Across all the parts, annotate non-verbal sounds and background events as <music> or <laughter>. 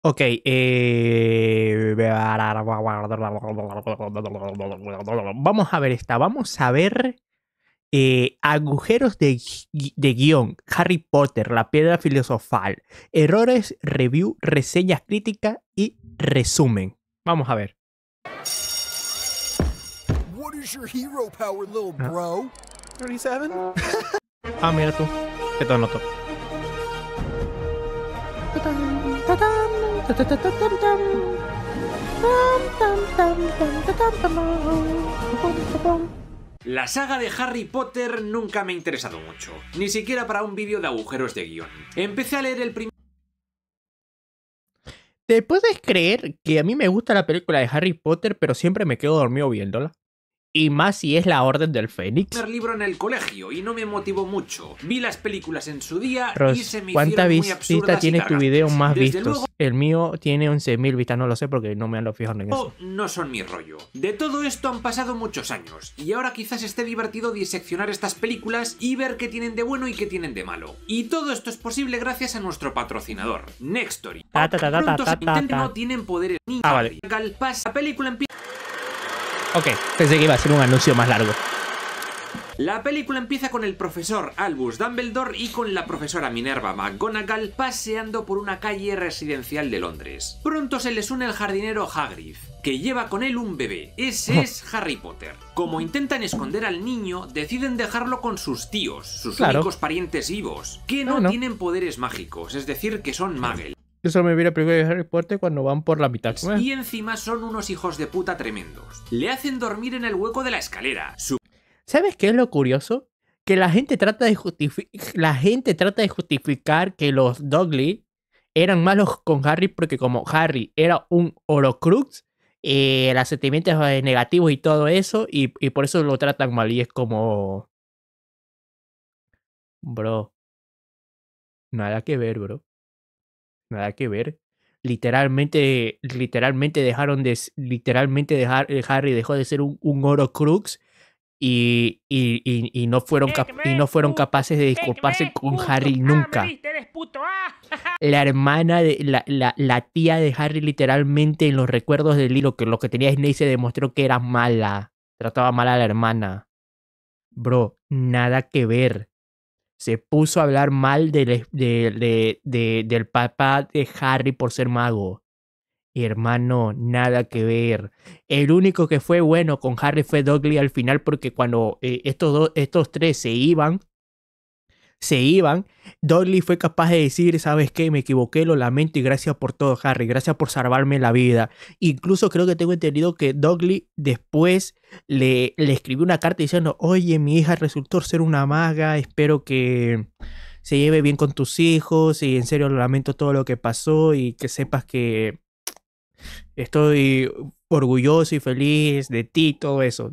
Ok, eh, vamos a ver esta, vamos a ver eh, agujeros de, guión, Harry Potter, la piedra filosofal, errores, review, reseñas críticas y resumen. Vamos a ver. What is your hero power, little bro? 37? ah, mira tú. La saga de Harry Potter nunca me ha interesado mucho, ni siquiera para un vídeo de agujeros de guión. Empecé a leer el primer... ¿Te puedes creer que a mí me gusta la película de Harry Potter, pero siempre me quedo dormido viéndola? Y más si es la Orden del Fénix. ...el libro en el colegio y no me motivó mucho. Vi las películas en su día y se me ¿Cuánta visita tiene tu video más visto? el mío tiene 11.000 vistas, no lo sé porque no me han lo fijado en oh, eso. No son mi rollo. De todo esto han pasado muchos años y ahora quizás esté divertido diseccionar estas películas y ver qué tienen de bueno y qué tienen de malo. Y todo esto es posible gracias a nuestro patrocinador, Nextory. Pronto Nintendo no tienen poderes ni ah, vale. La película empieza Ok, pensé que iba a ser un anuncio más largo. La película empieza con el profesor Albus Dumbledore y con la profesora Minerva McGonagall paseando por una calle residencial de Londres. Pronto se les une el jardinero Hagrid, que lleva con él un bebé. Ese <laughs> es Harry Potter. Como intentan esconder al niño, deciden dejarlo con sus tíos, sus únicos parientes vivos, que no, tienen poderes mágicos, es decir, que son magos. Yo me vi primero el de Harry Potter cuando van por la mitad. Y encima son unos hijos de puta tremendos. Le hacen dormir en el hueco de la escalera. ¿Sabes qué es lo curioso? Que la gente trata de la gente trata de justificar que los Dudley eran malos con Harry porque como Harry era un Horocrux, eh, los sentimientos eh, negativos y todo eso, y, por eso lo tratan mal. Y es como. Bro. Nada que ver, bro nada que ver. Literalmente, literalmente dejaron de, literalmente dejar, eh, Harry dejó de ser un, oro crux y, y, no fueron y no fueron capaces de disculparse con Harry ¡Ah, nunca. ¡Ah! <laughs> La hermana de la, la, tía de Harry literalmente en los recuerdos del hilo que lo que tenía Snape se demostró que era mala. Trataba mal a la hermana. Bro, nada que ver se puso a hablar mal de, del papá de Harry por ser mago. Hermano, nada que ver. El único que fue bueno con Harry fue Dudley al final porque cuando eh, estos, dos, estos tres se iban, se iban, Dudley fue capaz de decir, sabes qué, me equivoqué, lo lamento y gracias por todo, Harry, gracias por salvarme la vida. Incluso creo que tengo entendido que Dudley después le, le escribió una carta diciendo, oye, mi hija resultó ser una maga, espero que se lleve bien con tus hijos y en serio lo lamento todo lo que pasó y que sepas que estoy orgulloso y feliz de ti, y todo eso.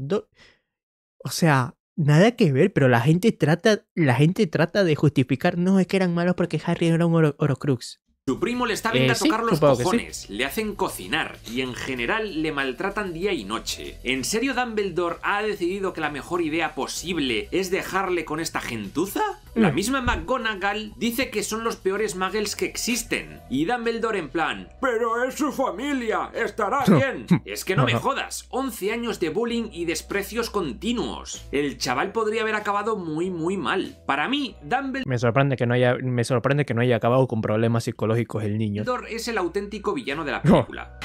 o sea, nada que ver, pero la gente trata, la gente trata de justificar, no es que eran malos porque Harry era un oro, Orocrux. Su primo le está eh, viendo a tocar los cojones, le hacen cocinar y en general le maltratan día y noche. ¿En serio Dumbledore ha decidido que la mejor idea posible es dejarle con esta gentuza? La mm. misma McGonagall dice que son los peores muggles que existen. Y Dumbledore en plan, pero es su familia, estará bien. es que no me <laughs> jodas, 11 años de bullying y desprecios continuos. El chaval podría haber acabado muy muy mal. Para mí, Dumbledore... Me sorprende que no haya, me sorprende que no haya acabado con problemas psicológicos el niño. Dumbledore es el auténtico villano de la película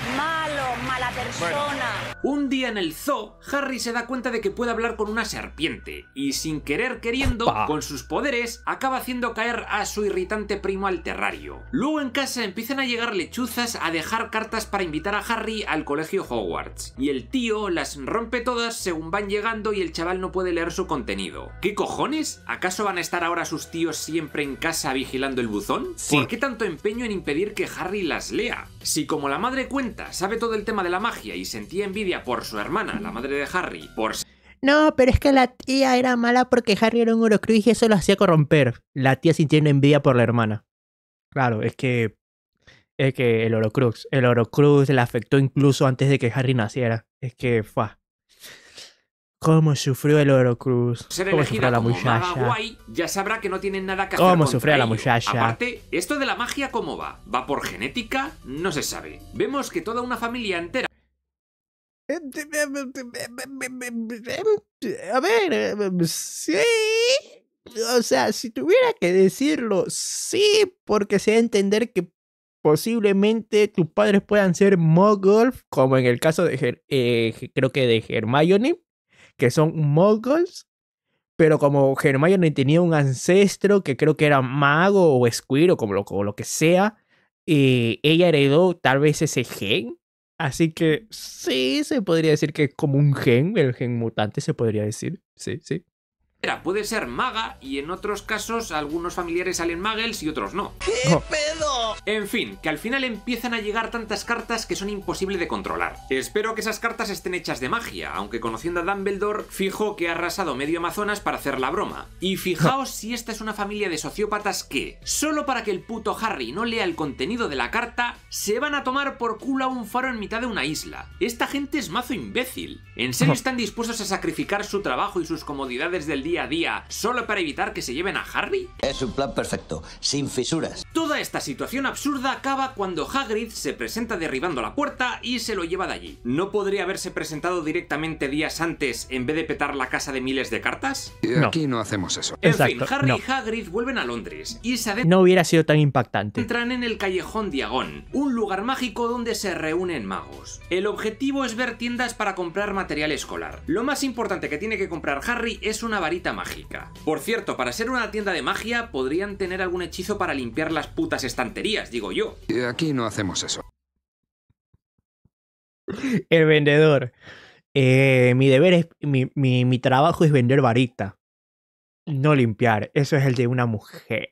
mala persona. Un día en el zoo, Harry se da cuenta de que puede hablar con una serpiente y sin querer queriendo, con sus poderes, acaba haciendo caer a su irritante primo al terrario. Luego en casa empiezan a llegar lechuzas a dejar cartas para invitar a Harry al colegio Hogwarts y el tío las rompe todas según van llegando y el chaval no puede leer su contenido. ¿Qué cojones? ¿Acaso van a estar ahora sus tíos siempre en casa vigilando el buzón? ¿Por qué tanto empeño en impedir que Harry las lea? Si como la madre cuenta, sabe todo el tema de la magia y sentía envidia por su hermana, la madre de Harry, por... No, pero es que la tía era mala porque Harry era un orocruz y eso lo hacía corromper. La tía sintiendo envidia por la hermana. Claro, es que... Es que el orocruz, El se le afectó incluso antes de que Harry naciera. Es que... fuah. ¿Cómo sufrió el Oro Cruz? ¿Cómo sufrió la muchacha? ya sabrá que no tienen nada que ¿Cómo sufrió la muchacha? Aparte, esto de la magia, ¿cómo va? ¿Va por genética? No se sabe. Vemos que toda una familia entera. A ver, sí. O sea, si tuviera que decirlo, sí, porque se entender que posiblemente tus padres puedan ser Mogolf, como en el caso de, eh, creo que de Hermione que son muggles. pero como no tenía un ancestro que creo que era mago o squire o como lo, lo que sea, eh, ella heredó tal vez ese gen. Así que sí, se podría decir que es como un gen, el gen mutante se podría decir. Sí, sí puede ser maga y en otros casos algunos familiares salen magels y otros no. ¡Qué pedo! En fin, que al final empiezan a llegar tantas cartas que son imposibles de controlar. Espero que esas cartas estén hechas de magia, aunque conociendo a Dumbledore, fijo que ha arrasado medio Amazonas para hacer la broma. Y fijaos si esta es una familia de sociópatas que, solo para que el puto Harry no lea el contenido de la carta, se van a tomar por culo a un faro en mitad de una isla. Esta gente es mazo imbécil. ¿En serio están dispuestos a sacrificar su trabajo y sus comodidades del día día a día solo para evitar que se lleven a Harry? Es un plan perfecto, sin fisuras. Toda esta situación absurda acaba cuando Hagrid se presenta derribando la puerta y se lo lleva de allí. ¿No podría haberse presentado directamente días antes en vez de petar la casa de miles de cartas? Aquí no hacemos eso. En fin, Harry y Hagrid vuelven a Londres y se No hubiera sido tan impactante. Entran en el callejón Diagón, un lugar mágico donde se reúnen magos. El objetivo es ver tiendas para comprar material escolar. Lo más importante que tiene que comprar Harry es una varita mágica. Por cierto, para ser una tienda de magia podrían tener algún hechizo para limpiar las putas estanterías, digo yo. Aquí no hacemos eso. El vendedor. Eh, mi deber es, mi, mi trabajo es vender varita. No limpiar. Eso es el de una mujer.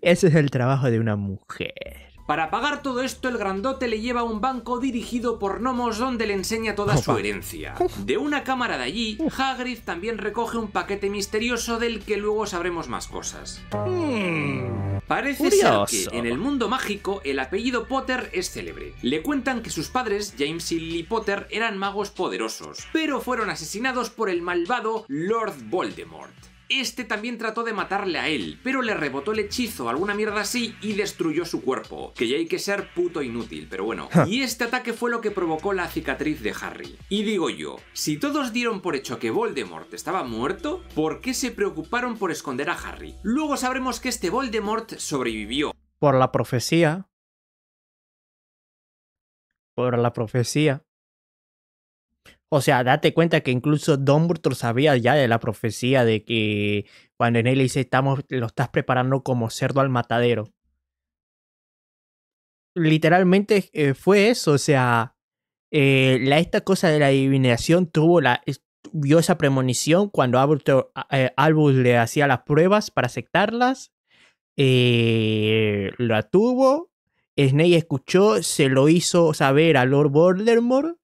Ese es el trabajo de una mujer. Para pagar todo esto, el grandote le lleva a un banco dirigido por gnomos donde le enseña toda su herencia. De una cámara de allí, Hagrid también recoge un paquete misterioso del que luego sabremos más cosas. Hmm. Parece ser que en el mundo mágico el apellido Potter es célebre. Le cuentan que sus padres, James y Lily Potter, eran magos poderosos, pero fueron asesinados por el malvado Lord Voldemort. Este también trató de matarle a él, pero le rebotó el hechizo, alguna mierda así, y destruyó su cuerpo, que ya hay que ser puto inútil, pero bueno. Y este ataque fue lo que provocó la cicatriz de Harry. Y digo yo, si todos dieron por hecho que Voldemort estaba muerto, ¿por qué se preocuparon por esconder a Harry? Luego sabremos que este Voldemort sobrevivió. Por la profecía. Por la profecía. O sea, date cuenta que incluso Don Dumbledore sabía ya de la profecía de que cuando Snape le dice, estamos, lo estás preparando como cerdo al matadero. Literalmente eh, fue eso, o sea, eh, la, esta cosa de la adivinación tuvo la, vio esa premonición cuando eh, Albus, le hacía las pruebas para aceptarlas. la tuvo. Snape escuchó, se lo hizo saber a Lord Voldemort.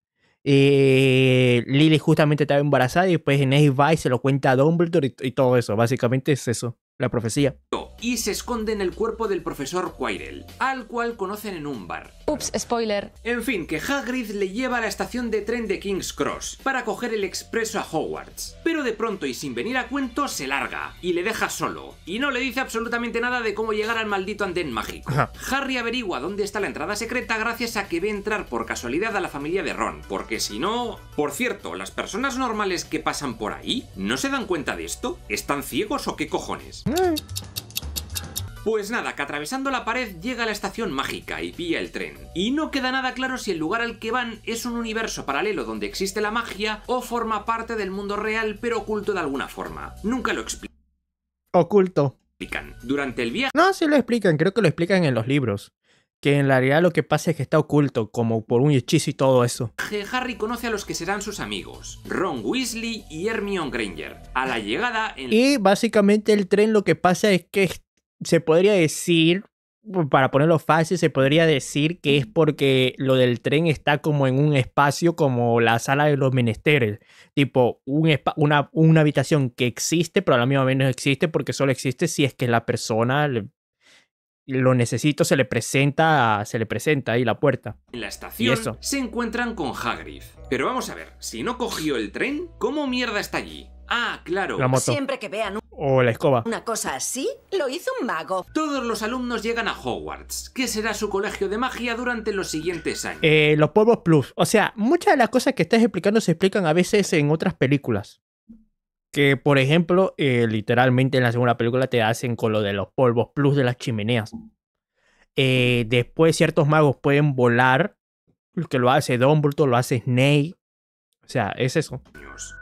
Eh, Lily justamente estaba embarazada y después en va y se lo cuenta a Dumbledore y, todo eso. Básicamente es eso, la profecía y se esconde en el cuerpo del profesor Quirrell, al cual conocen en un bar. Ups, spoiler. En fin, que Hagrid le lleva a la estación de tren de King's Cross para coger el expreso a Hogwarts, pero de pronto y sin venir a cuento se larga y le deja solo, y no le dice absolutamente nada de cómo llegar al maldito andén mágico. Harry averigua dónde está la entrada secreta gracias a que ve entrar por casualidad a la familia de Ron, porque si no... Por cierto, las personas normales que pasan por ahí no se dan cuenta de esto, están ciegos o qué cojones. Mm. Pues nada, que atravesando la pared llega a la estación mágica y pilla el tren. Y no queda nada claro si el lugar al que van es un universo paralelo donde existe la magia o forma parte del mundo real pero oculto de alguna forma. Nunca lo explica. Oculto. Durante el viaje... No, se lo explican, creo que lo explican en los libros que en la realidad lo que pasa es que está oculto, como por un hechizo y todo eso. Harry conoce a los que serán sus amigos, Ron Weasley y Hermione Granger. A la llegada... En... Y básicamente el tren lo que pasa es que se podría decir, para ponerlo fácil, se podría decir que es porque lo del tren está como en un espacio como la sala de los menesteres, tipo una, habitación que existe, pero a la misma vez no existe porque solo existe si es que la persona lo necesito, se le presenta, se le presenta ahí la puerta. En la estación se encuentran con Hagrid. Pero vamos a ver, si no cogió el tren, ¿cómo mierda está allí? Ah, claro. Siempre que vean o la escoba. Una cosa así, lo hizo un mago. Todos los alumnos llegan a Hogwarts, que será su colegio de magia durante los siguientes años. Eh, los polvos plus. O sea, muchas de las cosas que estás explicando se explican a veces en otras películas. Que, por ejemplo, eh, literalmente en la segunda película te hacen con lo de los polvos plus de las chimeneas. Eh, después ciertos magos pueden volar, que lo hace Dumbledore, lo hace Snape, o sea, es eso.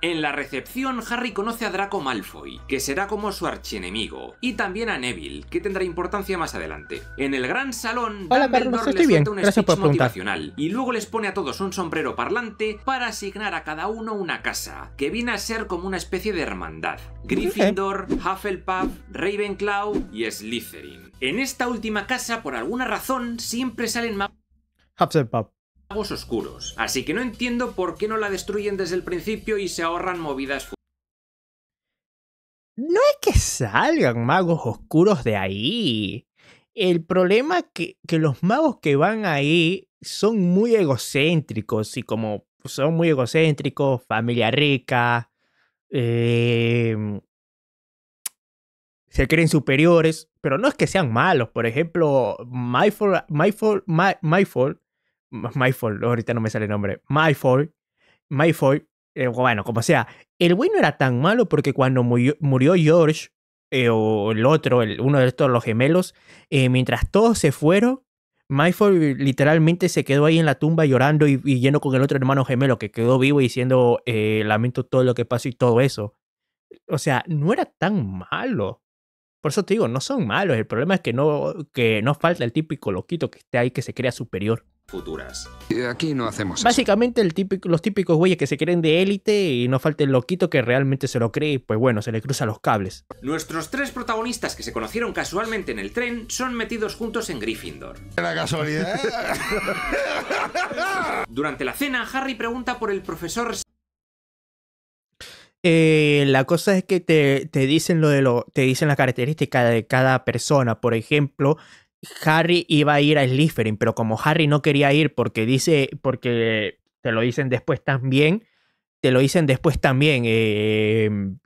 En la recepción, Harry conoce a Draco Malfoy, que será como su archienemigo, y también a Neville, que tendrá importancia más adelante. En el gran salón, Dumbledore les un speech motivacional, y luego les pone a todos un sombrero parlante para asignar a cada uno una casa, que viene a ser como una especie de hermandad. Gryffindor, Hufflepuff, Ravenclaw y Slytherin. En esta última casa, por alguna razón, siempre salen más oscuros, así que no entiendo por qué no la destruyen desde el principio y se ahorran movidas No es que salgan magos oscuros de ahí. El problema es que, que los magos que van ahí son muy egocéntricos y como son muy egocéntricos, familia rica, em, se creen superiores, pero no es que sean malos. Por ejemplo, my My, Myford, ahorita no me sale el nombre, Myford. my eh, bueno, como sea, el güey no era tan malo porque cuando murió, George, eh, o el otro, uno de estos, los gemelos, eh, mientras todos se fueron, Myford literalmente se quedó ahí en la tumba llorando y, y yendo con el otro hermano gemelo que quedó vivo y diciendo, lamento todo lo que pasó y todo eso. O sea, no era tan malo. Por eso te digo, no son malos. El problema es que no, que no falta el típico loquito que esté ahí que se crea superior. Futuras. Aquí no hacemos Básicamente eso. El típico, los típicos güeyes que se creen de élite y no falta el loquito que realmente se lo cree y pues bueno, se le cruzan los cables. Nuestros tres protagonistas que se conocieron casualmente en el tren son metidos juntos en Gryffindor. La casualidad. <laughs> Durante la cena, Harry pregunta por el profesor eh, la cosa es que te, te, dicen lo de lo, te dicen las características de cada persona. Por ejemplo, Harry iba a ir a Slytherin, pero como Harry no quería ir porque dice, porque te lo dicen después también, te lo dicen después también. Em,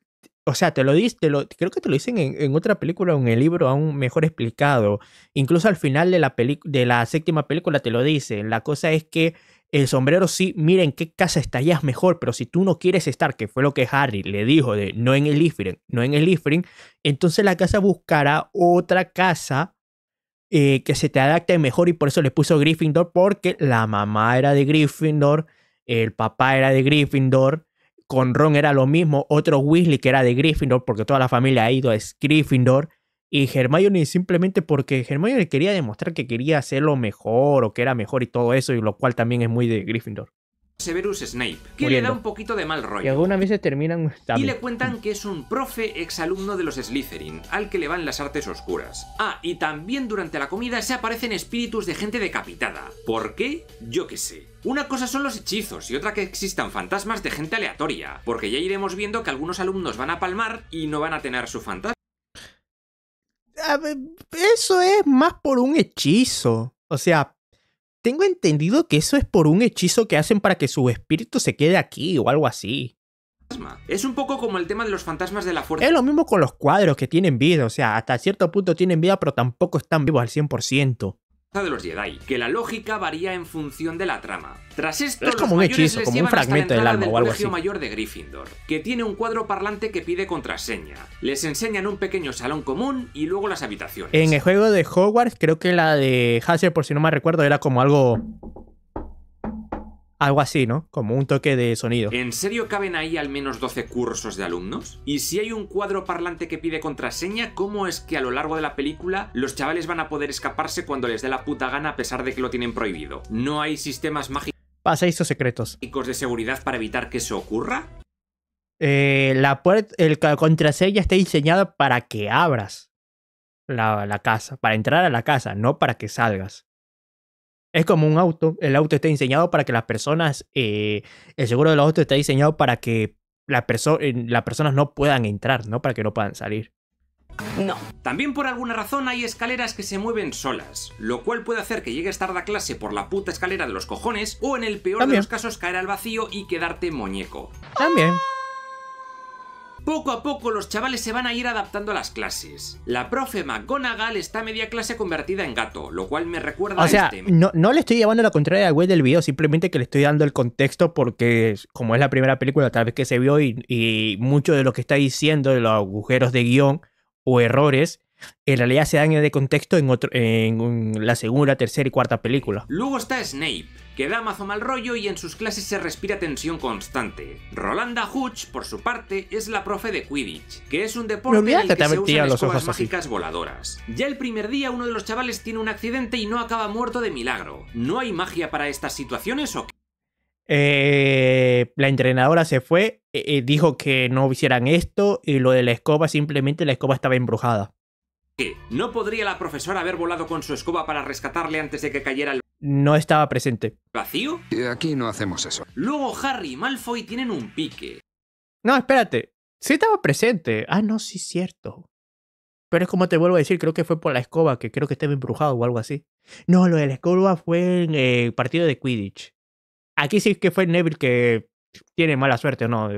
o sea, te lo diste, creo que te lo dicen en, otra película o en el libro aún mejor explicado. Incluso al final de la, de la séptima película te lo dicen. La cosa es que el sombrero sí, miren qué casa estarías mejor, pero si tú no quieres estar, que fue lo que Harry le dijo de no en el Ifrin, no en el Ifrin, entonces la casa buscará otra casa eh, que se te adapte mejor y por eso le puso Gryffindor, porque la mamá era de Gryffindor, el papá era de Gryffindor, con Ron era lo mismo, otro Weasley que era de Gryffindor, porque toda la familia ha ido a Gryffindor, y Hermione simplemente porque Hermione quería demostrar que quería hacerlo mejor o que era mejor y todo eso, y lo cual también es muy de Gryffindor. Severus Snape, que le da un poquito de mal rollo. Y algunas veces terminan... Y le cuentan que es un profe exalumno de los Slytherin, al que le van las artes oscuras. Ah, y también durante la comida se aparecen espíritus de gente decapitada. ¿Por qué? Yo qué sé. Una cosa son los hechizos y otra que existan fantasmas de gente aleatoria, porque ya iremos viendo que algunos alumnos van a palmar y no van a tener su fantasma eso es más por un hechizo. O sea, tengo entendido que eso es por un hechizo que hacen para que su espíritu se quede aquí o algo así. Es un poco como el tema de los fantasmas de la fuerza. Es lo mismo con los cuadros que tienen vida, o sea, hasta cierto punto tienen vida pero tampoco están vivos al 100% de los Jedi, que la lógica varía en función de la trama. Tras esto, es como los un hechizo, como un fragmento del alma mayor de Gryffindor, que tiene un cuadro parlante que pide contraseña. Les enseñan un pequeño salón común y luego las habitaciones. En el juego de Hogwarts, creo que la de Hasher, por si no me recuerdo, era como algo algo así, ¿no? Como un toque de sonido. ¿En serio caben ahí al menos 12 cursos de alumnos? Y si hay un cuadro parlante que pide contraseña, ¿cómo es que a lo largo de la película los chavales van a poder escaparse cuando les dé la puta gana a pesar de que lo tienen prohibido? ¿No hay sistemas mágicos? estos secretos. de seguridad para evitar que eso ocurra? Eh, la, el, contraseña está diseñada para que abras la casa, para entrar a la casa, no para que salgas. Es como un auto. El auto está diseñado para que las personas, eh, el seguro del auto está diseñado para que eh, las personas no puedan entrar, ¿no? Para que no puedan salir. No. También por alguna razón hay escaleras que se mueven solas, lo cual puede hacer que llegues tarde a clase por la puta escalera de los cojones o en el peor de los casos caer al vacío y quedarte muñeco. También. Poco a poco los chavales se van a ir adaptando a las clases. La profe McGonagall está media clase convertida en gato, lo cual me recuerda o sea, este No, no le estoy llevando la contraria al güey del video, simplemente que le estoy dando el contexto porque, como es la primera película, tal vez que se vio y, mucho de lo que está diciendo, de los agujeros de guión o errores, en realidad se daña de contexto en, otro, en la segunda, tercera y cuarta película. Luego está Snape queda da mazo mal rollo y en sus clases se respira tensión constante. Rolanda Hutch, por su parte, es la profe de Quidditch, que es un deporte en el que, se usan escobas mágicas voladoras. Ya el primer día uno de los chavales tiene un accidente y no acaba muerto de milagro. ¿No hay magia para estas situaciones o qué? Eh, la entrenadora se fue, eh, eh, dijo que no hicieran esto y lo de la escoba, simplemente la escoba estaba embrujada. ¿Qué? ¿No podría la profesora haber volado con su escoba para rescatarle antes de que cayera el no estaba presente. ¿Vacío? Aquí no hacemos eso. Luego Harry y Malfoy tienen un pique. No, espérate. Sí estaba presente. Ah, no, sí, cierto. Pero es como te vuelvo a decir, creo que fue por la escoba, que creo que estaba embrujado o algo así. No, lo de la escoba fue en el eh, partido de Quidditch. Aquí sí es que fue Neville que tiene mala suerte, ¿no?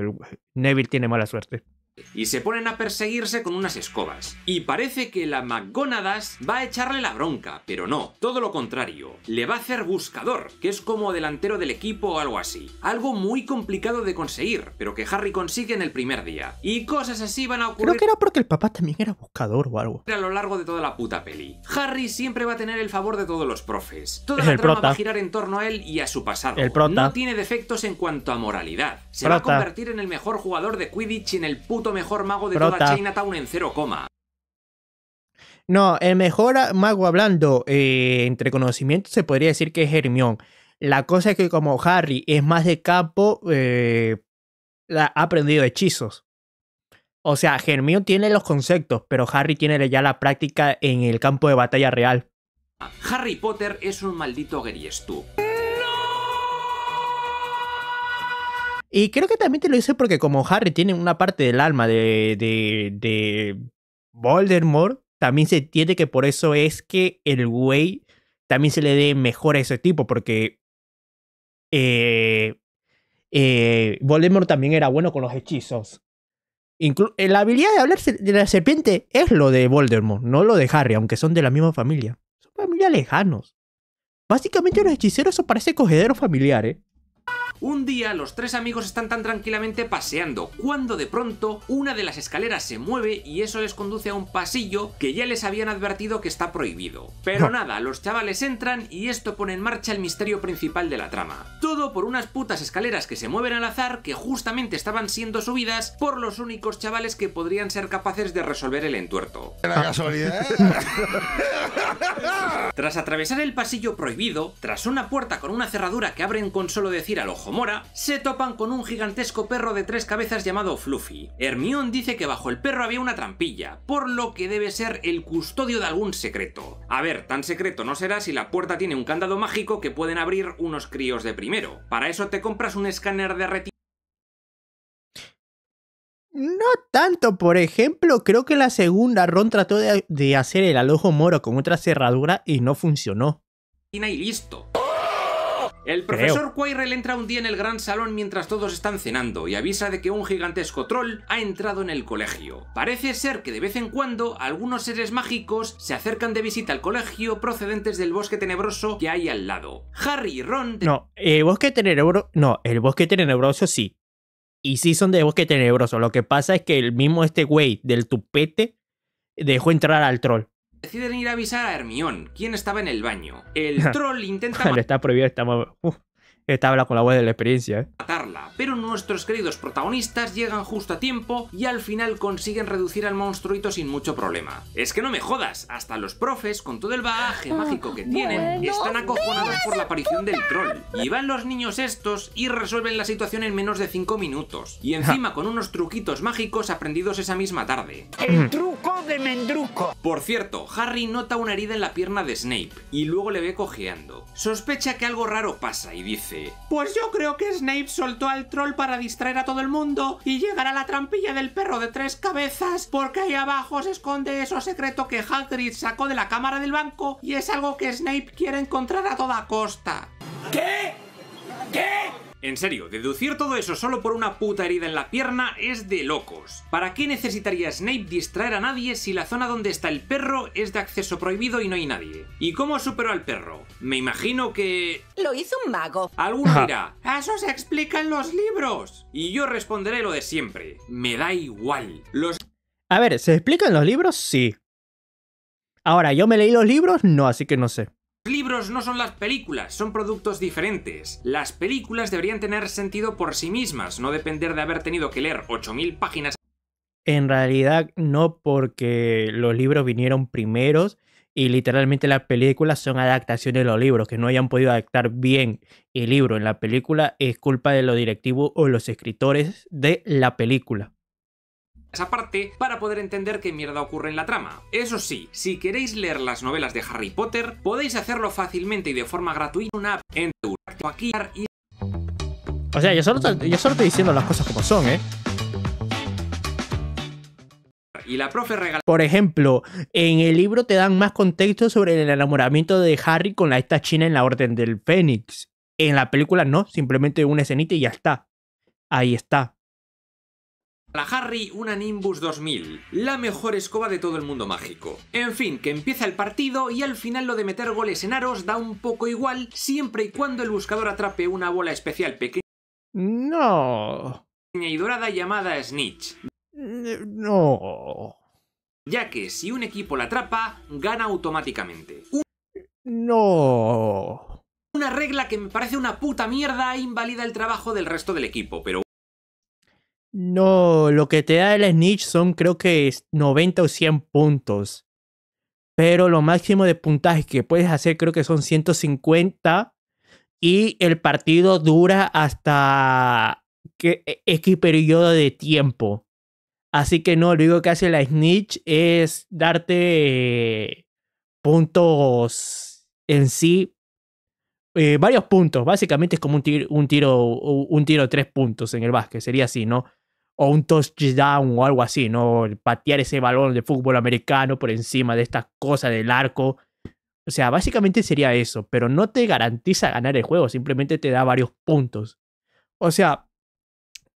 Neville tiene mala suerte y se ponen a perseguirse con unas escobas. Y parece que la McGonadas va a echarle la bronca, pero no, todo lo contrario, le va a hacer buscador, que es como delantero del equipo o algo así. Algo muy complicado de conseguir, pero que Harry consigue en el primer día. Y cosas así van a ocurrir... Creo que era porque el papá también era buscador o algo. A lo largo de toda la puta peli. Harry siempre va a tener el favor de todos los profes. Toda la el trama va a girar en torno a él y a su pasado. El No tiene defectos en cuanto a moralidad. Se va a convertir en el mejor jugador de Quidditch en el puto mejor mago de Prota. toda Chinatown en cero coma. No, el mejor mago hablando eh, entre conocimientos se podría decir que es Hermión. La cosa es que como Harry es más de campo, eh, ha aprendido hechizos. O sea, Hermión tiene los conceptos, pero Harry tiene ya la práctica en el campo de batalla real. Harry Potter es un maldito Geriestú. Y creo que también te lo dice porque como Harry tiene una parte del alma de, de, de Voldemort, también se entiende que por eso es que el güey también se le dé mejor a ese tipo, porque eh, eh, Voldemort también era bueno con los hechizos. Inclu eh, la habilidad de hablar de la serpiente es lo de Voldemort, no lo de Harry, aunque son de la misma familia. Son familias lejanos. Básicamente los hechiceros son parece cogederos familiares. Un día los tres amigos están tan tranquilamente paseando cuando de pronto una de las escaleras se mueve y eso les conduce a un pasillo que ya les habían advertido que está prohibido. Pero <laughs> nada, los chavales entran y esto pone en marcha el misterio principal de la trama. Todo por unas putas escaleras que se mueven al azar que justamente estaban siendo subidas por los únicos chavales que podrían ser capaces de resolver el entuerto. <laughs> tras atravesar el pasillo prohibido, tras una puerta con una cerradura que abren con solo decir al ojo Mora, se topan con un gigantesco perro de tres cabezas llamado Fluffy. Hermión dice que bajo el perro había una trampilla, por lo que debe ser el custodio de algún secreto. A ver, tan secreto no será si la puerta tiene un candado mágico que pueden abrir unos críos de primero. Para eso te compras un escáner de retina no tanto, por ejemplo, creo que la segunda Ron trató de, hacer el alojo moro con otra cerradura y no funcionó. Y listo. El profesor Quirrell entra un día en el gran salón mientras todos están cenando y avisa de que un gigantesco troll ha entrado en el colegio. Parece ser que de vez en cuando algunos seres mágicos se acercan de visita al colegio procedentes del bosque tenebroso que hay al lado. Harry y Ron... No, el bosque tenebroso... No, el bosque tenebroso sí. Y sí son de bosque tenebroso. Lo que pasa es que el mismo este güey del tupete dejó entrar al troll. Deciden ir a avisar a Hermión, quien estaba en el baño. El <laughs> troll intenta. está prohibido, estamos. Esta habla con la web de la experiencia, ¿eh? Matarla, pero nuestros queridos protagonistas llegan justo a tiempo y al final consiguen reducir al monstruito sin mucho problema. Es que no me jodas, hasta los profes, con todo el bagaje mágico que ah, tienen, están acojonados por la aparición del troll. Y van los niños estos y resuelven la situación en menos de 5 minutos. Y encima con unos truquitos mágicos aprendidos esa misma tarde. El truco de Mendruco. Por cierto, Harry nota una herida en la pierna de Snape y luego le ve cojeando. Sospecha que algo raro pasa y dice... Pues yo creo que Snape soltó al troll para distraer a todo el mundo y llegar a la trampilla del perro de tres cabezas porque ahí abajo se esconde eso secreto que Hagrid sacó de la cámara del banco y es algo que Snape quiere encontrar a toda costa. ¿Qué? ¿Qué? En serio, deducir todo eso solo por una puta herida en la pierna es de locos. ¿Para qué necesitaría Snape distraer a nadie si la zona donde está el perro es de acceso prohibido y no hay nadie? ¿Y cómo superó al perro? Me imagino que... Lo hizo un mago. Alguno dirá, eso se explica en los libros. Y yo responderé lo de siempre. Me da igual. Los... A ver, ¿se explica en los libros? Sí. Ahora, yo me leí los libros, no, así que no sé. Los libros no son las películas, son productos diferentes. Las películas deberían tener sentido por sí mismas, no depender de haber tenido que leer 8.000 páginas. En realidad no porque los libros vinieron primeros y literalmente las películas son adaptaciones de los libros, que no hayan podido adaptar bien el libro en la película es culpa de los directivos o los escritores de la película esa parte para poder entender qué mierda ocurre en la trama. Eso sí, si queréis leer las novelas de Harry Potter, podéis hacerlo fácilmente y de forma gratuita en una app en O sea, yo solo, estoy diciendo las cosas como son, ¿eh? y la profe regala. Por ejemplo, en el libro te dan más contexto sobre el enamoramiento de Harry con la esta china en la Orden del Fénix. En la película no, simplemente una escenita y ya está. Ahí está. La Harry, una Nimbus 2000, la mejor escoba de todo el mundo mágico. En fin, que empieza el partido y al final lo de meter goles en aros da un poco igual siempre y cuando el buscador atrape una bola especial pequeña no. y dorada llamada Snitch. No. Ya que si un equipo la atrapa, gana automáticamente. No. Una regla que me parece una puta mierda e invalida el trabajo del resto del equipo, pero no, lo que te da el snitch son creo que 90 o 100 puntos. Pero lo máximo de puntajes que puedes hacer creo que son 150. Y el partido dura hasta que, X e, periodo de tiempo. Así que no, lo único que hace la snitch es darte puntos en sí. Eh, varios puntos, básicamente es como un tiro, un tiro, un tiro tres puntos en el básquet, sería así, ¿no? o un touchdown o algo así, ¿no? Patear ese balón de fútbol americano por encima de estas cosas del arco. O sea, básicamente sería eso, pero no te garantiza ganar el juego, simplemente te da varios puntos. O sea,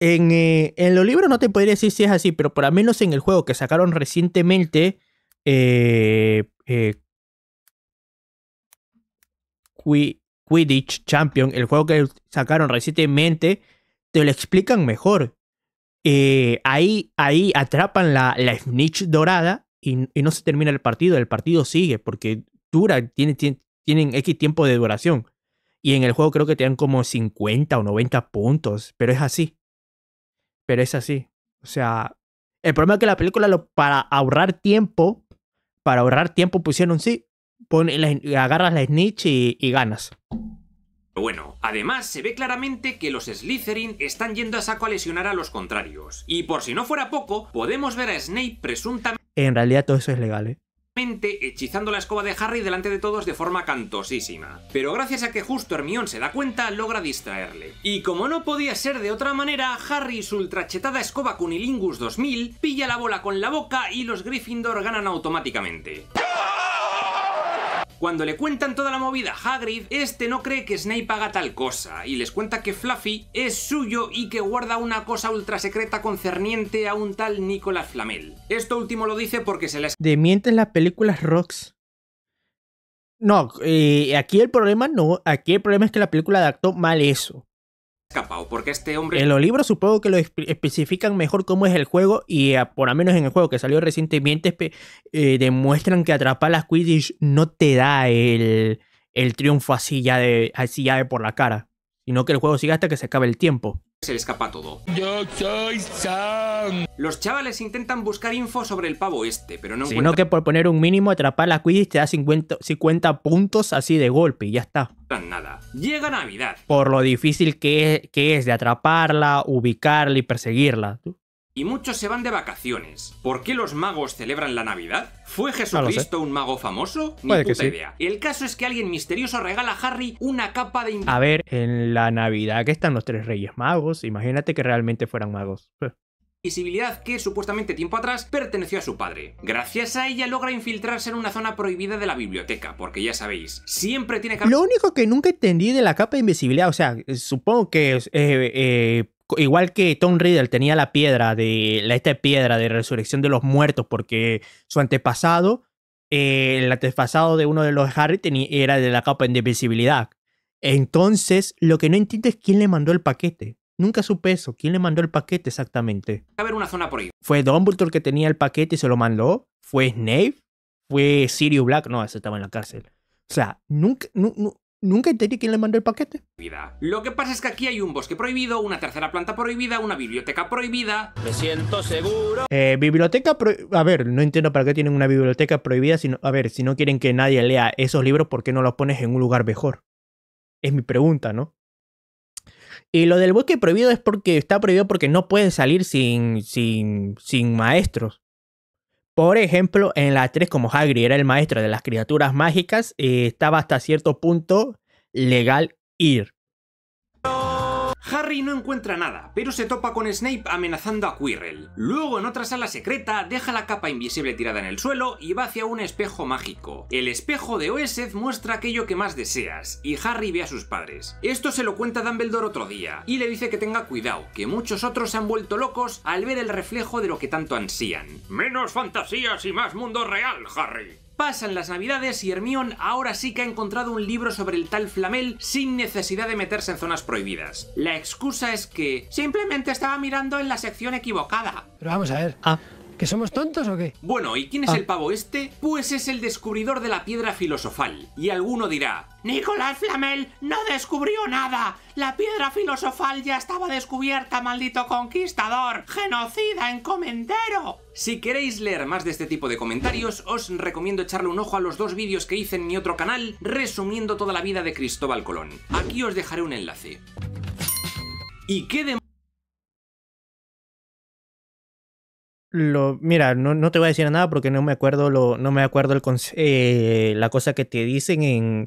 en, eh, los libros no te podría decir si es así, pero por lo menos en el juego que sacaron recientemente, eh, eh, Quidditch Champion, el juego que sacaron recientemente, te lo explican mejor. Eh, ahí, ahí atrapan la, la snitch dorada y, no se termina el partido, el partido sigue porque dura, tiene, tienen X tiempo de duración. Y en el juego creo que tienen como 50 o 90 puntos, pero es así. Pero es así. O sea, el problema es que la película, lo, para ahorrar tiempo, para ahorrar tiempo pusieron sí, agarras la snitch y ganas. Pero bueno, además se ve claramente que los Slytherin están yendo a saco a lesionar a los contrarios. Y por si no fuera poco, podemos ver a Snape presuntamente... En realidad todo eso es legal, ¿eh? hechizando la escoba de Harry delante de todos de forma cantosísima. Pero gracias a que justo Hermión se da cuenta, logra distraerle. Y como no podía ser de otra manera, Harry su ultrachetada escoba Cunilingus 2000 pilla la bola con la boca y los Gryffindor ganan automáticamente. Cuando le cuentan toda la movida a Hagrid, este no cree que Snape haga tal cosa, y les cuenta que Fluffy es suyo y que guarda una cosa ultra secreta concerniente a un tal Nicolas Flamel. Esto último lo dice porque se les... De mientes las películas Rocks. No, eh, aquí el problema no, aquí el problema es que la película adaptó mal eso porque este hombre... En los libros supongo que lo especifican mejor cómo es el juego y ah, por lo menos en el juego que salió recientemente eh, demuestran que atrapar las Quidditch no te da el, el triunfo así ya, de, así ya de por la cara, sino que el juego sigue hasta que se acabe el tiempo se le escapa todo. Yo soy Sam. Los chavales intentan buscar info sobre el pavo este, pero no Sino que por poner un mínimo, atrapar la Quidditch te da 50, puntos así de golpe y ya está. Nada. Llega Navidad. Por lo difícil que es de atraparla, ubicarla y perseguirla y muchos se van de vacaciones. ¿Por qué los magos celebran la Navidad? ¿Fue Jesucristo un mago famoso? Ni Puede El caso es que alguien misterioso regala a Harry una capa de... A ver, en la Navidad ¿qué están los tres reyes magos, imagínate que realmente fueran magos <laughs> invisibilidad que supuestamente tiempo atrás perteneció a su padre. Gracias a ella logra infiltrarse en una zona prohibida de la biblioteca, porque ya sabéis, siempre tiene que... Lo único que nunca entendí de la capa de invisibilidad, o sea, supongo que es... Eh, eh, igual que Tom Riddle tenía la piedra de la esta piedra de resurrección de los muertos porque su antepasado eh, el antepasado de uno de los Harry era de la capa de invisibilidad entonces lo que no entiendo es quién le mandó el paquete nunca supe eso quién le mandó el paquete exactamente a haber una zona por ahí. fue Dumbledore que tenía el paquete y se lo mandó fue Snape fue Sirius Black no ese estaba en la cárcel o sea nunca Nunca entendí quién le mandó el paquete. Lo que pasa es que aquí hay un bosque prohibido, una tercera planta prohibida, una biblioteca prohibida. Me siento seguro. Eh, biblioteca pro... A ver, no entiendo para qué tienen una biblioteca prohibida. Sino... A ver, si no quieren que nadie lea esos libros, ¿por qué no los pones en un lugar mejor? Es mi pregunta, ¿no? Y lo del bosque prohibido es porque está prohibido porque no puedes salir sin, sin, sin maestros. Por ejemplo, en la 3, como Hagrid era el maestro de las criaturas mágicas, eh, estaba hasta cierto punto legal ir. Harry no encuentra nada, pero se topa con Snape amenazando a Quirrell. Luego, en otra sala secreta, deja la capa invisible tirada en el suelo y va hacia un espejo mágico. El espejo de Oesed muestra aquello que más deseas, y Harry ve a sus padres. Esto se lo cuenta Dumbledore otro día, y le dice que tenga cuidado, que muchos otros se han vuelto locos al ver el reflejo de lo que tanto ansían. Menos fantasías y más mundo real, Harry. Pasan las navidades y Hermión ahora sí que ha encontrado un libro sobre el tal Flamel sin necesidad de meterse en zonas prohibidas. La excusa es que simplemente estaba mirando en la sección equivocada. Pero vamos a ver. Ah. ¿Que somos tontos o qué? Bueno, ¿y quién es ah. el pavo este? Pues es el descubridor de la piedra filosofal. Y alguno dirá, Nicolás Flamel no descubrió nada. La piedra filosofal ya estaba descubierta, maldito conquistador, genocida, encomendero. Si queréis leer más de este tipo de comentarios, os recomiendo echarle un ojo a los dos vídeos que hice en mi otro canal resumiendo toda la vida de Cristóbal Colón. Aquí os dejaré un enlace. ¿Y qué Lo, mira, no, no, te voy a decir nada porque no me acuerdo, lo, no me acuerdo el, eh, la cosa que te dicen en,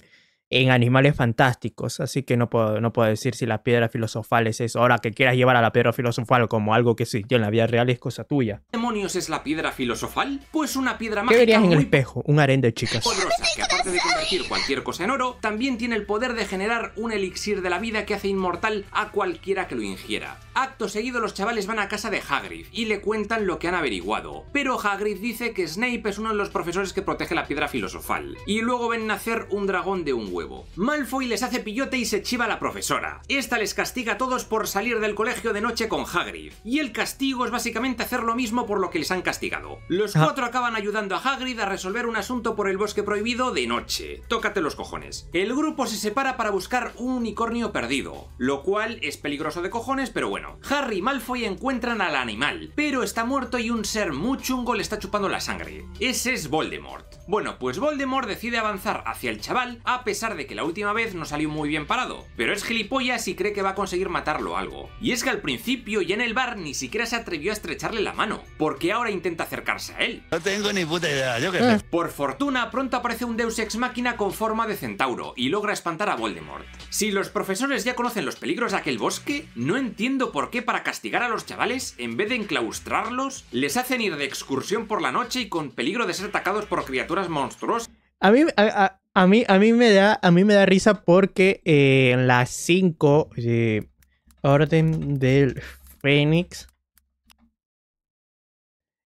en Animales Fantásticos, así que no puedo, no puedo decir si la piedra filosofal es eso. Ahora que quieras llevar a la piedra filosofal como algo que yo en la vida real es cosa tuya. ¿Qué demonios es la piedra filosofal? Pues una piedra mágica ¿Qué en el espejo? Un harén de chicas. Poderosa, que aparte de convertir cualquier cosa en oro, también tiene el poder de generar un elixir de la vida que hace inmortal a cualquiera que lo ingiera. Acto seguido los chavales van a casa de Hagrid y le cuentan lo que han averiguado, pero Hagrid dice que Snape es uno de los profesores que protege la piedra filosofal, y luego ven nacer un dragón de un huevo Malfoy les hace pillote y se chiva a la profesora. Esta les castiga a todos por salir del colegio de noche con Hagrid. Y el castigo es básicamente hacer lo mismo por lo que les han castigado. Los ah. cuatro acaban ayudando a Hagrid a resolver un asunto por el bosque prohibido de noche. Tócate los cojones. El grupo se separa para buscar un unicornio perdido, lo cual es peligroso de cojones, pero bueno. Harry y Malfoy encuentran al animal, pero está muerto y un ser muy chungo le está chupando la sangre. Ese es Voldemort. Bueno, pues Voldemort decide avanzar hacia el chaval a pesar de que la última vez no salió muy bien parado, pero es gilipollas y cree que va a conseguir matarlo algo. Y es que al principio ya en el bar ni siquiera se atrevió a estrecharle la mano, porque ahora intenta acercarse a él. No tengo ni puta idea, yo qué ah. sé. Por fortuna, pronto aparece un Deus Ex Máquina con forma de centauro y logra espantar a Voldemort. Si los profesores ya conocen los peligros de aquel bosque, no entiendo por qué para castigar a los chavales, en vez de enclaustrarlos, les hacen ir de excursión por la noche y con peligro de ser atacados por criaturas monstruosas. A mí, a mí, a mí, me, da, a mí me da risa porque eh, en las 5, eh, Orden del Fénix.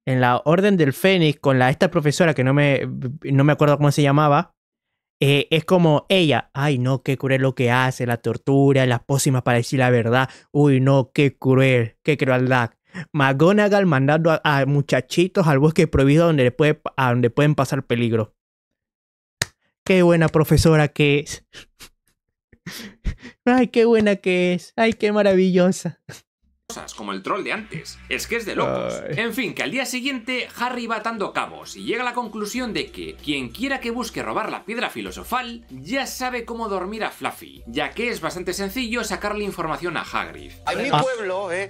En la Orden del Fénix, con la, esta profesora que no me, no me acuerdo cómo se llamaba, eh, es como ella, ay no, qué cruel lo que hace, la tortura, las pócimas para decir la verdad, uy no, qué cruel, qué crueldad. McGonagall mandando a, muchachitos al bosque prohibido donde, donde pueden pasar peligro. Qué buena profesora que es. <laughs> Ay, qué buena que es. Ay, qué maravillosa. Cosas como el troll de antes. Es que es de locos. En fin, que al día siguiente Harry va atando cabos y llega a la conclusión de que quien quiera que busque robar la piedra filosofal ya sabe cómo dormir a Fluffy, ya que es bastante sencillo sacarle información a Hagrid. En mi ah. pueblo, eh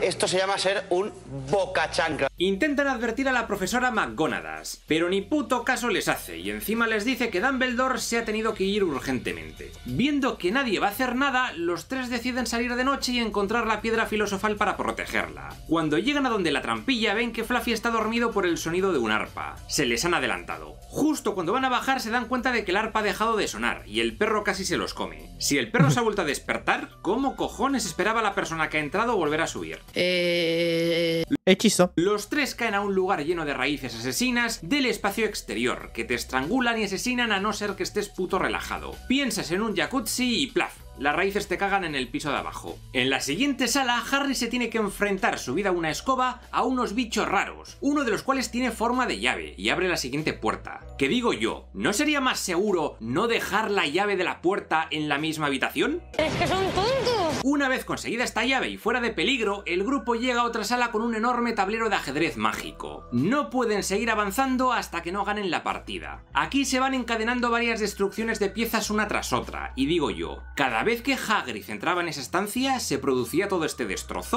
esto se llama ser un bocachancla. Intentan advertir a la profesora McGonadas, pero ni puto caso les hace y encima les dice que Dumbledore se ha tenido que ir urgentemente. Viendo que nadie va a hacer nada, los tres deciden salir de noche y encontrar la piedra filosofal para protegerla. Cuando llegan a donde la trampilla ven que Fluffy está dormido por el sonido de un arpa. Se les han adelantado. Justo cuando van a bajar se dan cuenta de que el arpa ha dejado de sonar y el perro casi se los come. Si el perro se ha vuelto a despertar, ¿cómo cojones esperaba la persona que ha entrado volver a subir? Eh... Hechizo. Los tres caen a un lugar lleno de raíces asesinas del espacio exterior, que te estrangulan y asesinan a no ser que estés puto relajado. Piensas en un jacuzzi y plaf, las raíces te cagan en el piso de abajo. En la siguiente sala, Harry se tiene que enfrentar subida a una escoba a unos bichos raros, uno de los cuales tiene forma de llave y abre la siguiente puerta. ¿Qué digo yo? ¿No sería más seguro no dejar la llave de la puerta en la misma habitación? Es que son tontos. Una vez conseguida esta llave y fuera de peligro, el grupo llega a otra sala con un enorme tablero de ajedrez mágico. No pueden seguir avanzando hasta que no ganen la partida. Aquí se van encadenando varias destrucciones de piezas una tras otra, y digo yo, cada vez que Hagrid entraba en esa estancia, ¿se producía todo este destrozo?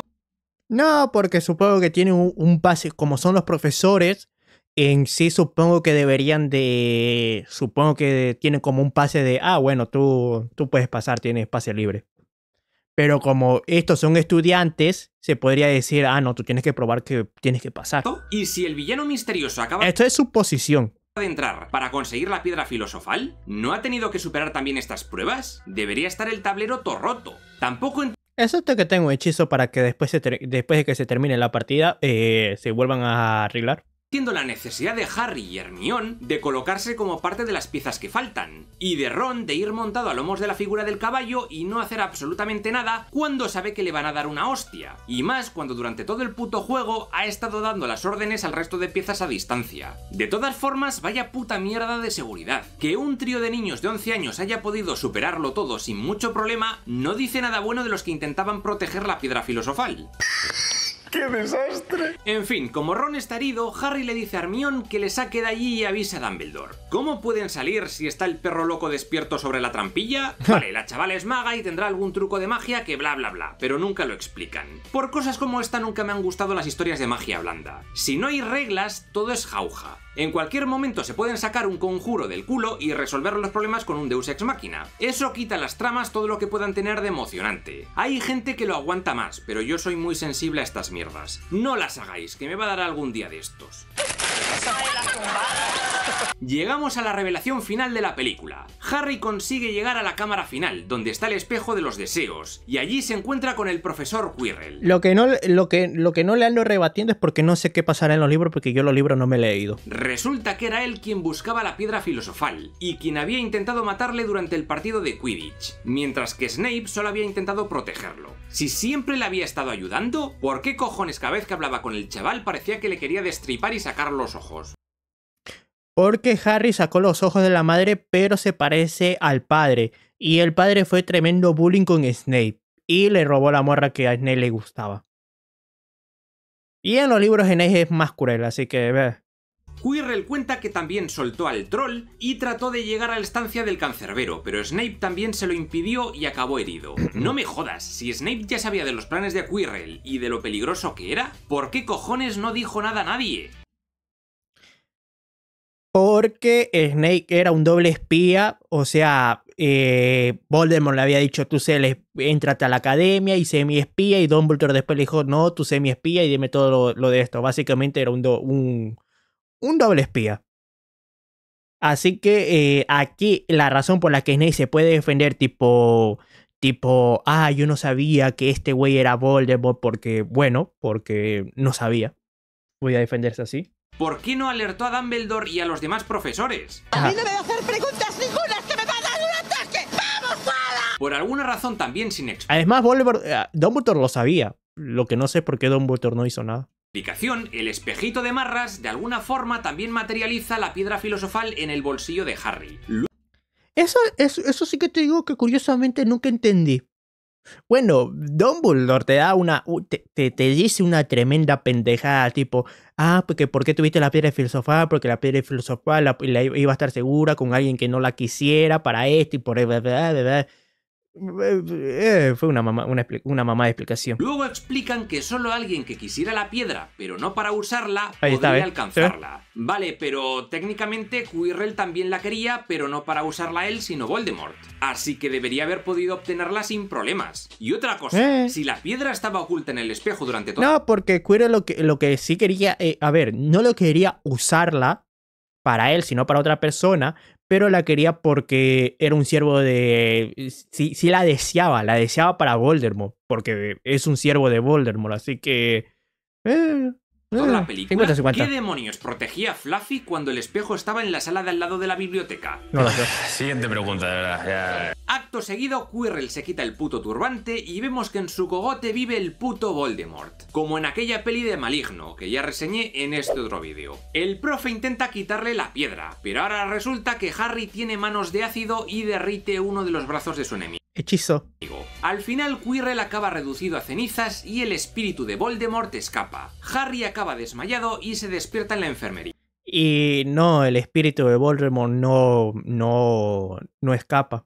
No, porque supongo que tiene un, pase, como son los profesores, en sí supongo que deberían de, supongo que tiene como un pase de, ah, bueno, tú, tú puedes pasar, tienes pase libre. Pero como estos son estudiantes, se podría decir, ah, no, tú tienes que probar que tienes que pasar. Y si el villano misterioso acaba... Esto es suposición de entrar para conseguir la piedra filosofal? ¿No ha tenido que superar también estas pruebas? Debería estar el tablero torroto. Tampoco Eso es que tengo un hechizo para que después, se después de que se termine la partida eh, se vuelvan a arreglar. Tiendo la necesidad de Harry y Hermione de colocarse como parte de las piezas que faltan, y de Ron de ir montado a lomos de la figura del caballo y no hacer absolutamente nada cuando sabe que le van a dar una hostia, y más cuando durante todo el puto juego ha estado dando las órdenes al resto de piezas a distancia. De todas formas, vaya puta mierda de seguridad. Que un trío de niños de 11 años haya podido superarlo todo sin mucho problema no dice nada bueno de los que intentaban proteger la piedra filosofal. ¡Qué desastre! En fin, como Ron está herido, Harry le dice a Hermión que le saque de allí y avise a Dumbledore. ¿Cómo pueden salir si está el perro loco despierto sobre la trampilla? <laughs> Vale, la chavala es maga y tendrá algún truco de magia que bla bla bla, pero nunca lo explican. Por cosas como esta nunca me han gustado las historias de magia blanda. Si no hay reglas, todo es jauja. En cualquier momento se pueden sacar un conjuro del culo y resolver los problemas con un Deus Ex Máquina. Eso quita las tramas todo lo que puedan tener de emocionante. Hay gente que lo aguanta más, pero yo soy muy sensible a estas mierdas. No las hagáis, que me va a dar algún día de estos. Llegamos a la revelación final de la película. Harry consigue llegar a la cámara final, donde está el espejo de los deseos, y allí se encuentra con el profesor Quirrell. Lo que no, lo que, lo que no le ando rebatiendo es porque no sé qué pasará en los libros, porque yo los libros no me he leído. Resulta que era él quien buscaba la piedra filosofal, y quien había intentado matarle durante el partido de Quidditch, mientras que Snape solo había intentado protegerlo. Si siempre le había estado ayudando, ¿por qué cojones cada vez que hablaba con el chaval parecía que le quería destripar y sacarlo ojos? Porque Harry sacó los ojos de la madre, pero se parece al padre. Y el padre fue tremendo bullying con Snape. Y le robó la morra que a Snape le gustaba. Y en los libros Snape es más cruel, así que... ve. Quirrell cuenta que también soltó al troll y trató de llegar a la estancia del cancerbero, pero Snape también se lo impidió y acabó herido. <clears throat> No me jodas, si Snape ya sabía de los planes de Quirrell y de lo peligroso que era, ¿por qué cojones no dijo nada a nadie? Porque Snake era un doble espía, o sea, eh, Voldemort le había dicho, tú se entrate a la academia y sé mi espía, y Dumbledore después le dijo, no, tú sé mi espía y dime todo lo, de esto. Básicamente era un, doble espía. Así que eh, aquí la razón por la que Snake se puede defender tipo, tipo, ah, yo no sabía que este güey era Voldemort porque, bueno, porque no sabía. Voy a defenderse así. ¿Por qué no alertó a Dumbledore y a los demás profesores? A mí no me va a hacer preguntas ninguna, que me va a dar un ataque. ¡Vamos, Por alguna razón también sin explicación. Además, eh, Dumbledore lo sabía. Lo que no sé por qué Dumbledore no hizo nada. Explicación, el espejito de marras de alguna forma también materializa la piedra filosofal en el bolsillo de Harry. Eso, eso, eso sí que te digo que curiosamente nunca entendí. Bueno, Dumbledore te da una. Te, te, dice una tremenda pendejada, tipo, ah, porque ¿por qué tuviste la piedra filosofal? Porque la piedra filosofal la, iba a estar segura con alguien que no la quisiera para esto y por. E, Blah, eh, fue una mamá, una, mamá de explicación. Luego explican que solo alguien que quisiera la piedra, pero no para usarla, podría alcanzarla. Vale, pero técnicamente Quirrell también la quería, pero no para usarla él, sino Voldemort. Así que debería haber podido obtenerla sin problemas. Y otra cosa, eh. si la piedra estaba oculta en el espejo durante todo... No, porque Quirrell lo que, lo que sí quería... Eh, a ver, no lo quería usarla, para él, sino para otra persona, pero la quería porque era un siervo de... Eh, sí, la deseaba, la deseaba para Voldemort, porque es un siervo de Voldemort, así que... Eh, Ah, película. ¿Qué demonios protegía Fluffy cuando el espejo estaba en la sala de al lado de la biblioteca? Siguiente pregunta, de verdad. Acto seguido, Quirrell se quita el puto turbante y vemos que en su cogote vive el puto Voldemort. Como en aquella peli de Maligno, que ya reseñé en este otro vídeo. El profe intenta quitarle la piedra, pero ahora resulta que Harry tiene manos de ácido y derrite uno de los brazos de su enemigo. Hechizo. Al final, Quirrell acaba reducido a cenizas y el espíritu de Voldemort escapa. Harry acaba desmayado y se despierta en la enfermería. Y no, el espíritu de Voldemort no, no, no escapa.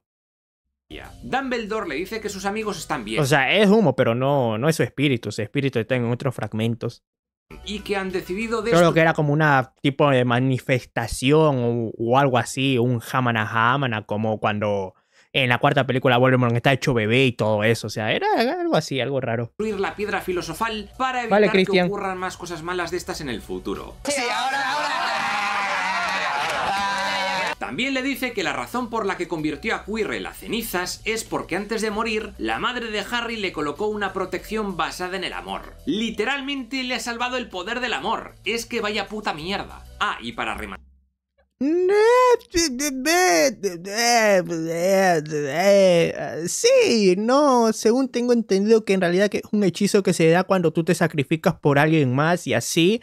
Dumbledore le dice que sus amigos están bien. O sea, es humo, pero no, no es su espíritu. Su espíritu está en otros fragmentos. Y que han decidido de. Creo que era como una tipo de manifestación o, o algo así, un hamana hamana, como cuando en la cuarta película Voldemort está hecho bebé y todo eso. O sea, era algo así, algo raro. la piedra filosofal para evitar que ocurran más cosas malas de estas en el futuro. Sí, ahora, ahora. También le dice que la razón por la que convirtió a Quirrell a cenizas es porque antes de morir, la madre de Harry le colocó una protección basada en el amor. Literalmente le ha salvado el poder del amor. Es que vaya puta mierda. Ah, y para rematar Sí, no, según tengo entendido que en realidad es un hechizo que se da cuando tú te sacrificas por alguien más y así,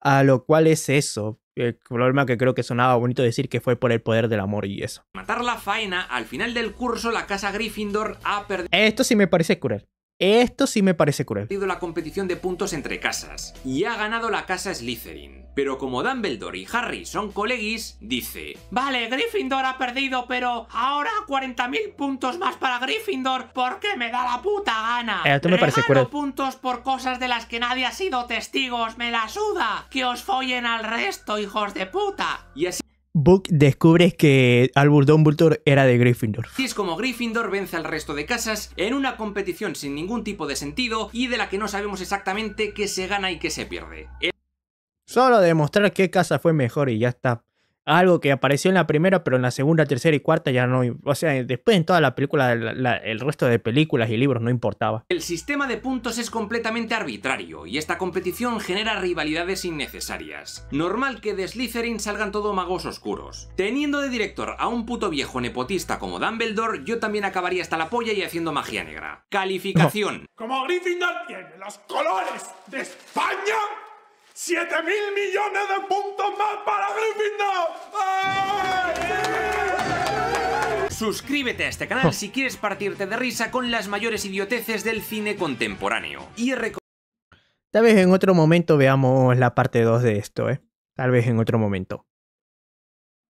a lo cual es eso. El problema que creo que sonaba bonito decir que fue por el poder del amor y eso. Matar la faena, al final del curso la casa Gryffindor ha perdido... Esto sí me parece cruel. Esto sí me parece cruel. Ha perdido la competición de puntos entre casas y ha ganado la casa Slytherin. Pero como Dumbledore y Harry son coleguis, dice Vale, Gryffindor ha perdido, pero ahora 40.000 puntos más para Gryffindor porque me da la puta gana. Eh, esto me parece puntos por cosas de las que nadie ha sido testigos, me la suda. Que os follen al resto, hijos de puta. Y así Book descubre que Albus Dumbledore era de Gryffindor. Y es como Gryffindor vence al resto de casas en una competición sin ningún tipo de sentido y de la que no sabemos exactamente qué se gana y qué se pierde. Solo demostrar qué casa fue mejor y ya está algo que apareció en la primera, pero en la segunda, tercera y cuarta ya no. O sea, después en toda la película, el resto de películas y libros no importaba. El sistema de puntos es completamente arbitrario y esta competición genera rivalidades innecesarias. Normal que de Slytherin salgan todo magos oscuros. Teniendo de director a un puto viejo nepotista como Dumbledore, yo también acabaría hasta la polla y haciendo magia negra. Calificación. Como Gryffindor tiene los colores de España. ¡7 mil millones de puntos más para Gryffindor! Suscríbete a este canal oh. si quieres partirte de risa con las mayores idioteces del cine contemporáneo. Y Tal vez en otro momento veamos la parte 2 de esto, ¿eh? Tal vez en otro momento.